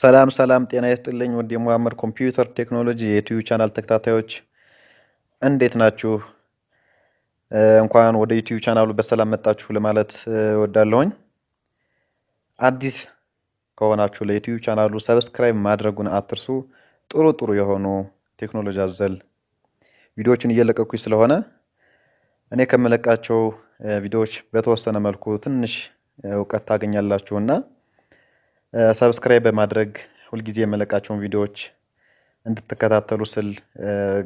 ሰላም ሰላም፣ ጤና ይስጥልኝ ወደ የሙሐመድ ኮምፒውተር ቴክኖሎጂ የዩቲዩብ ቻናል ተከታታዮች እንዴት ናችሁ? እንኳን ወደ ዩቲዩብ ቻናሉ በሰላም መጣችሁ ለማለት ወዳለሁኝ አዲስ ከሆናችሁ ለዩቲዩብ ቻናሉ ሰብስክራይብ ማድረጉን አትርሱ። ጥሩ ጥሩ የሆኑ ቴክኖሎጂ አዘል ቪዲዮዎችን እየለቀኩኝ ስለሆነ እኔ ከምለቃቸው ቪዲዮዎች በተወሰነ መልኩ ትንሽ እውቀት ታገኛላችሁና ሰብስክራይብ በማድረግ ሁልጊዜ የመለቃቸውን ቪዲዮዎች እንድትከታተሉ ስል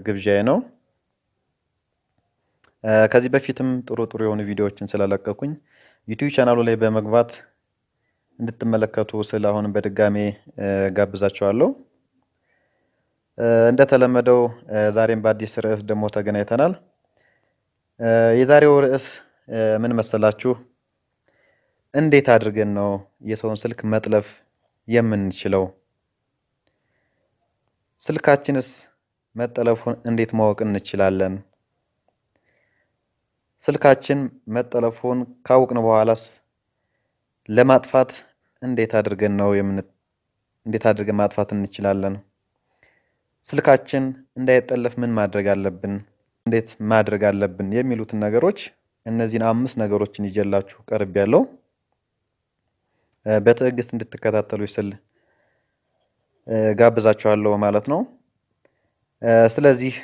ግብዣዬ ነው። ከዚህ በፊትም ጥሩ ጥሩ የሆኑ ቪዲዮዎችን ስለለቀኩኝ ዩቲዩብ ቻናሉ ላይ በመግባት እንድትመለከቱ ስል አሁንም በድጋሜ ጋብዛቸዋለሁ። እንደተለመደው ዛሬም በአዲስ ርዕስ ደግሞ ተገናኝተናል። የዛሬው ርዕስ ምን መሰላችሁ? እንዴት አድርገን ነው የሰውን ስልክ መጥለፍ የምንችለው? ስልካችንስ መጠለፉን እንዴት ማወቅ እንችላለን? ስልካችን መጠለፉን ካወቅን በኋላስ ለማጥፋት እንዴት አድርገን ነው እንዴት አድርገን ማጥፋት እንችላለን? ስልካችን እንዳይጠለፍ ምን ማድረግ አለብን? እንዴት ማድረግ አለብን? የሚሉትን ነገሮች እነዚህን አምስት ነገሮችን ይዤላችሁ ቀርብ ያለው በትዕግስት እንድትከታተሉ ስል ጋብዛችኋለሁ ማለት ነው። ስለዚህ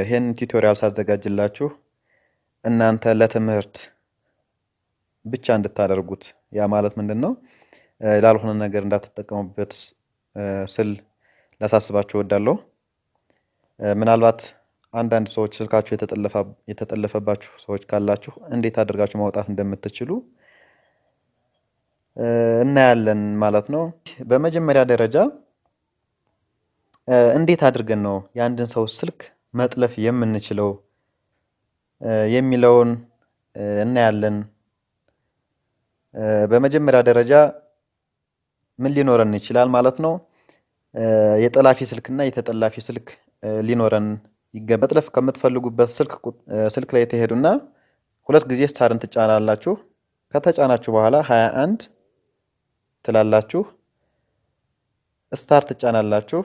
ይህን ቱቶሪያል ሳዘጋጅላችሁ እናንተ ለትምህርት ብቻ እንድታደርጉት ያ ማለት ምንድን ነው ላልሆነ ነገር እንዳትጠቀሙበት ስል ላሳስባችሁ እወዳለሁ። ምናልባት አንዳንድ ሰዎች ስልካችሁ የተጠለፈባችሁ ሰዎች ካላችሁ እንዴት አድርጋችሁ ማውጣት እንደምትችሉ እናያለን ማለት ነው። በመጀመሪያ ደረጃ እንዴት አድርገን ነው የአንድን ሰው ስልክ መጥለፍ የምንችለው የሚለውን እናያለን። በመጀመሪያ ደረጃ ምን ሊኖረን ይችላል ማለት ነው? የጠላፊ ስልክና የተጠላፊ ስልክ ሊኖረን ይገባል። መጥለፍ ከምትፈልጉበት ስልክ ላይ የተሄዱና ሁለት ጊዜ ስታርን ትጫናላችሁ። ከተጫናችሁ በኋላ 21 ትላላችሁ፣ ስታርት ትጫናላችሁ።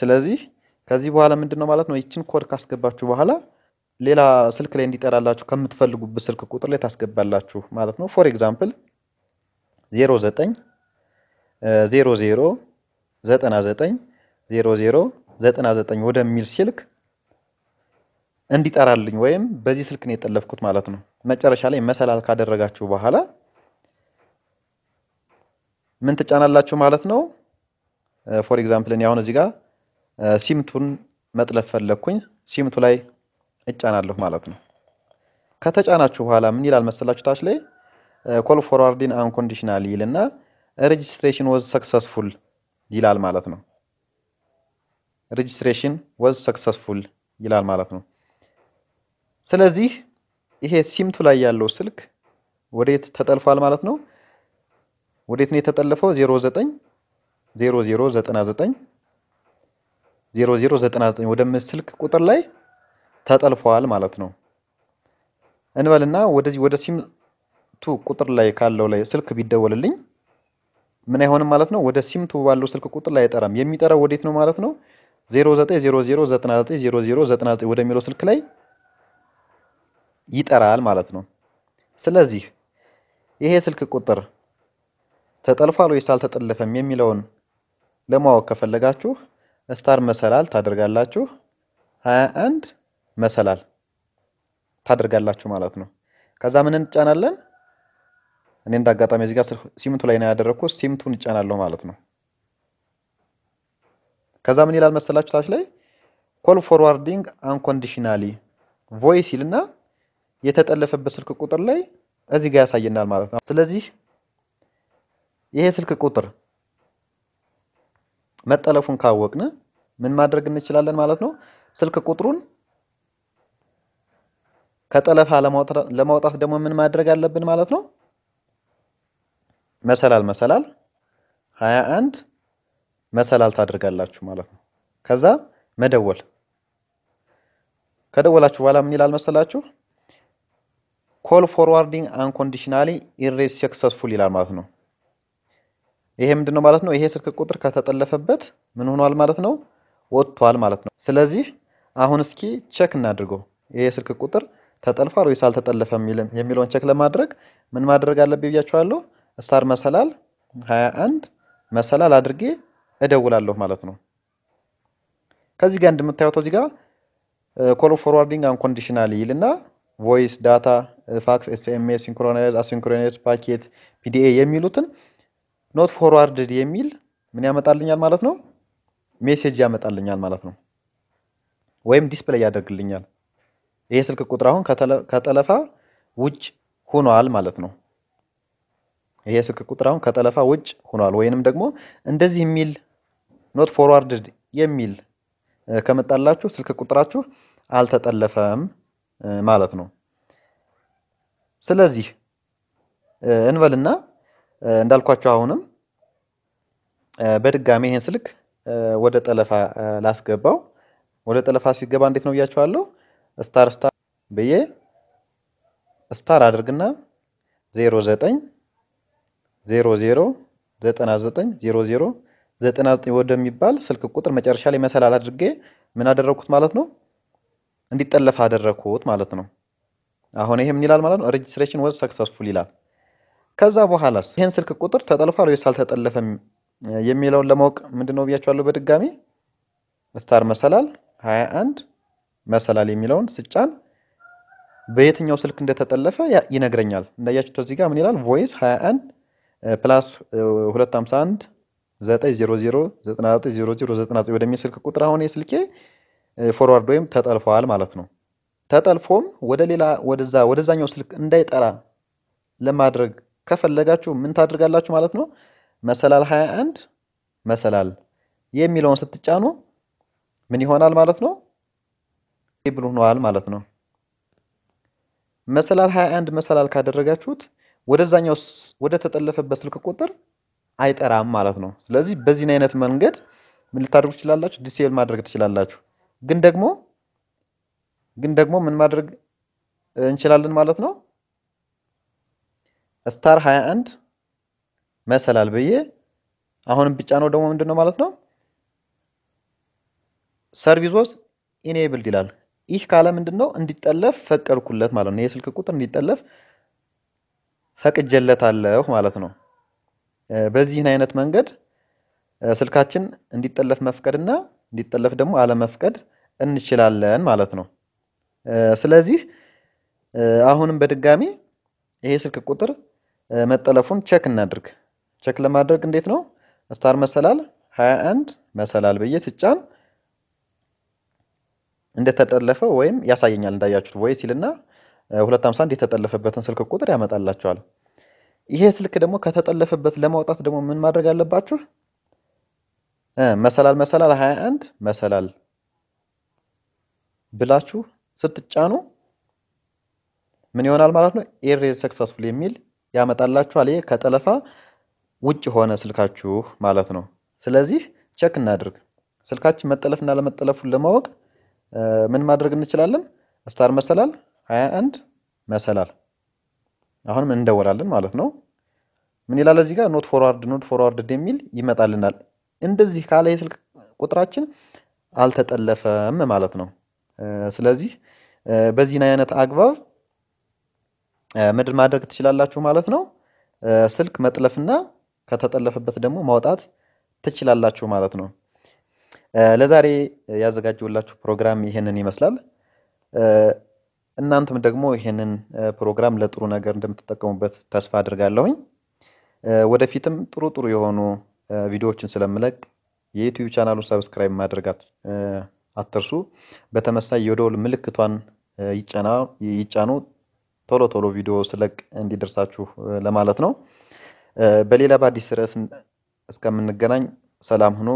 ስለዚህ ከዚህ በኋላ ምንድን ነው ማለት ነው ይችን ኮድ ካስገባችሁ በኋላ ሌላ ስልክ ላይ እንዲጠራላችሁ ከምትፈልጉበት ስልክ ቁጥር ላይ ታስገባላችሁ ማለት ነው። ፎር ኤግዛምፕል 09 00 99 00 99 ወደሚል ስልክ እንዲጠራልኝ ወይም በዚህ ስልክ ነው የጠለፍኩት ማለት ነው። መጨረሻ ላይ መሰላል ካደረጋችሁ በኋላ ምን ትጫናላችሁ ማለት ነው። ፎር ኤግዛምፕል እኔ አሁን እዚህ ጋር ሲምቱን መጥለፍ ፈለግኩኝ ሲምቱ ላይ እጫናለሁ ማለት ነው። ከተጫናችሁ በኋላ ምን ይላል መሰላችሁ? ታች ላይ ኮል ፎርዋርዲን አንኮንዲሽናል ይልና ሬጅስትሬሽን ወዝ ሰክሰስፉል ይላል ማለት ነው። ሬጅስትሬሽን ወዝ ሰክሰስፉል ይላል ማለት ነው። ስለዚህ ይሄ ሲምቱ ላይ ያለው ስልክ ወዴት ተጠልፏል ማለት ነው። ወዴት ነው የተጠለፈው? 09 0099 0099 ወደ ስልክ ቁጥር ላይ ተጠልፈዋል ማለት ነው። እንበልና ወደዚህ ወደ ሲም ቱ ቁጥር ላይ ካለው ላይ ስልክ ቢደወልልኝ ምን አይሆንም ማለት ነው። ወደ ሲም ሲምቱ ባለው ስልክ ቁጥር ላይ አይጠራም። የሚጠራው ወዴት ነው ማለት ነው? 0900990099 ወደሚለው ስልክ ላይ ይጠራል ማለት ነው። ስለዚህ ይሄ ስልክ ቁጥር ተጠልፏል ወይስ አልተጠለፈም የሚለውን ለማወቅ ከፈለጋችሁ ስታር መሰላል ታደርጋላችሁ። ሀያ አንድ መሰላል ታደርጋላችሁ ማለት ነው። ከዛ ምን እንጫናለን? እኔ እንዳጋጣሚ እዚህ ጋር ሲምቱ ላይ ነው ያደረግኩት። ሲምቱን እጫናለሁ ማለት ነው። ከዛ ምን ይላል መሰላችሁ? ታች ላይ ኮል ፎርዋርዲንግ አንኮንዲሽናሊ ቮይስ ይልና የተጠለፈበት ስልክ ቁጥር ላይ እዚህ ጋር ያሳየናል ማለት ነው። ስለዚህ ይሄ ስልክ ቁጥር መጠለፉን ካወቅን ምን ማድረግ እንችላለን ማለት ነው? ስልክ ቁጥሩን ከጠለፋ ለማውጣት ደግሞ ምን ማድረግ አለብን ማለት ነው? መሰላል መሰላል ሀያ አንድ መሰላል ታደርጋላችሁ ማለት ነው። ከዛ መደወል ከደወላችሁ በኋላ ምን ይላል መሰላችሁ? ኮል ፎርዋርዲንግ አንኮንዲሽናሊ ኢሬስ ሰክሰስፉል ይላል ማለት ነው። ይሄ ምንድን ነው ማለት ነው? ይሄ ስልክ ቁጥር ከተጠለፈበት ምን ሆኗል ማለት ነው? ወጥቷል ማለት ነው። ስለዚህ አሁን እስኪ ቼክ እናድርገው። ይሄ ስልክ ቁጥር ተጠልፏል ወይስ አልተጠለፈም የሚለውን ቸክ ለማድረግ ምን ማድረግ አለብኝ ብያችኋለሁ። ስታር መሰላል 21 መሰላል አድርጌ እደውላለሁ ማለት ነው። ከዚህ ጋር እንደምታዩት እዚህ ጋር ኮል ፎርዋርዲንግ ኮንዲሽናል ይልና ቮይስ፣ ዳታ፣ ፋክስ፣ ኤስኤምኤስ፣ ሲንክሮናይዝ፣ አሲንክሮናይዝ፣ ፓኬት፣ ፒዲኤ የሚሉትን ኖት ፎርዋርድድ የሚል ምን ያመጣልኛል ማለት ነው? ሜሴጅ ያመጣልኛል ማለት ነው። ወይም ዲስፕሌይ ያደርግልኛል። ይሄ ስልክ ቁጥር አሁን ከጠለፋ ውጭ ሆኗል ማለት ነው። ይሄ ስልክ ቁጥር አሁን ከጠለፋ ውጭ ሆኗል። ወይንም ደግሞ እንደዚህ የሚል ኖት ፎርዋርድድ የሚል ከመጣላችሁ ስልክ ቁጥራችሁ አልተጠለፈም ማለት ነው። ስለዚህ እንበልና እንዳልኳቸው አሁንም በድጋሚ ይሄን ስልክ ወደ ጠለፋ ላስገባው። ወደ ጠለፋ ሲገባ እንዴት ነው ብያቸዋለሁ። ስታር ስታር ብዬ ስታር አድርግና 09 ወደሚባል ስልክ ቁጥር መጨረሻ ላይ መሰላል አድርጌ ምን አደረኩት ማለት ነው እንዲጠለፍ አደረኩት ማለት ነው። አሁን ይሄ ምን ይላል ማለት ነው? ሬጅስትሬሽን ወዝ ሰክሰስፉል ይላል። ከዛ በኋላስ ይህን ስልክ ቁጥር ተጠልፏል ወይስ አልተጠለፈም የሚለውን ለማወቅ ምንድን ነው ብያቸዋለሁ። በድጋሚ ስታር መሰላል 21 መሰላል የሚለውን ስጫን በየትኛው ስልክ እንደተጠለፈ ይነግረኛል። እንዳያችሁት እዚህ ጋር ምን ይላል? ቮይስ 21 ፕላስ 251 9009999 ወደሚል ስልክ ቁጥር አሁን የስልኬ ፎርዋርድ ወይም ተጠልፈዋል ማለት ነው። ተጠልፎም ወደ ሌላ ወደዛ ወደዛኛው ስልክ እንዳይጠራ ለማድረግ ከፈለጋችሁ ምን ታደርጋላችሁ ማለት ነው። መሰላል 21 መሰላል የሚለውን ስትጫኑ ምን ይሆናል ማለት ነው? ቴብል ሆኗል ማለት ነው። መሰላል 21 መሰላል ካደረጋችሁት ወደዛኛው ወደ ተጠለፈበት ስልክ ቁጥር አይጠራም ማለት ነው። ስለዚህ በዚህን አይነት መንገድ ምን ልታደርጉ ትችላላችሁ? ዲሴል ማድረግ ትችላላችሁ። ግን ደግሞ ግን ደግሞ ምን ማድረግ እንችላለን ማለት ነው ስታር 21 መሰላል ብዬ አሁንም ብጫ ነው ደግሞ ምንድን ነው ማለት ነው ሰርቪሶስ ኢኔብልድ ይላል። ይህ ካለ ምንድን ነው እንዲጠለፍ ፈቀድኩለት ማለት ነው። የስልክ ቁጥር እንዲጠለፍ ፈቅጀለታለሁ ማለት ነው። በዚህን አይነት መንገድ ስልካችን እንዲጠለፍ መፍቀድና እንዲጠለፍ ደግሞ አለመፍቀድ እንችላለን ማለት ነው። ስለዚህ አሁንም በድጋሚ ይሄ ስልክ ቁጥር መጠለፉን ቸክ እናድርግ። ቸክ ለማድረግ እንዴት ነው? ስታር መሰላል 21 መሰላል ብዬ ስጫን እንደተጠለፈ ወይም ያሳየኛል። እንዳያችሁት ወይ ሲልና 251 የተጠለፈበትን ስልክ ቁጥር ያመጣላችኋል። ይሄ ስልክ ደግሞ ከተጠለፈበት ለማውጣት ደግሞ ምን ማድረግ አለባችሁ? መሰላል መሰላል 21 መሰላል ብላችሁ ስትጫኑ ምን ይሆናል ማለት ነው? ኤሬ ሰክሰስፉል የሚል ያመጣላችኋል። ይሄ ከጠለፋ ውጭ ሆነ ስልካችሁ ማለት ነው። ስለዚህ ቸክ እናድርግ። ስልካችን መጠለፍና ለመጠለፉን ለማወቅ ምን ማድረግ እንችላለን? ስታር መሰላል 21 መሰላል አሁንም እንደወላለን ማለት ነው። ምን ይላል እዚህ ጋር ኖት ፎርዋርድ ኖት ፎርዋርድ የሚል ይመጣልናል። እንደዚህ ካለ የስልክ ቁጥራችን አልተጠለፈም ማለት ነው። ስለዚህ በዚህን አይነት አግባብ ምድር ማድረግ ትችላላችሁ ማለት ነው። ስልክ መጥለፍና ከተጠለፈበት ደግሞ ማውጣት ትችላላችሁ ማለት ነው። ለዛሬ ያዘጋጀውላችሁ ፕሮግራም ይሄንን ይመስላል። እናንተም ደግሞ ይሄንን ፕሮግራም ለጥሩ ነገር እንደምትጠቀሙበት ተስፋ አድርጋለሁኝ። ወደፊትም ጥሩ ጥሩ የሆኑ ቪዲዮዎችን ስለምለቅ የዩቲዩብ ቻናሉን ሰብስክራይብ ማድረግ አትርሱ። በተመሳይ የደወል ምልክቷን ይጫኑ። ቶሎ ቶሎ ቪዲዮ ስለቅ እንዲደርሳችሁ ለማለት ነው። በሌላ በአዲስ ርዕስ እስከምንገናኝ ሰላም ሁኑ።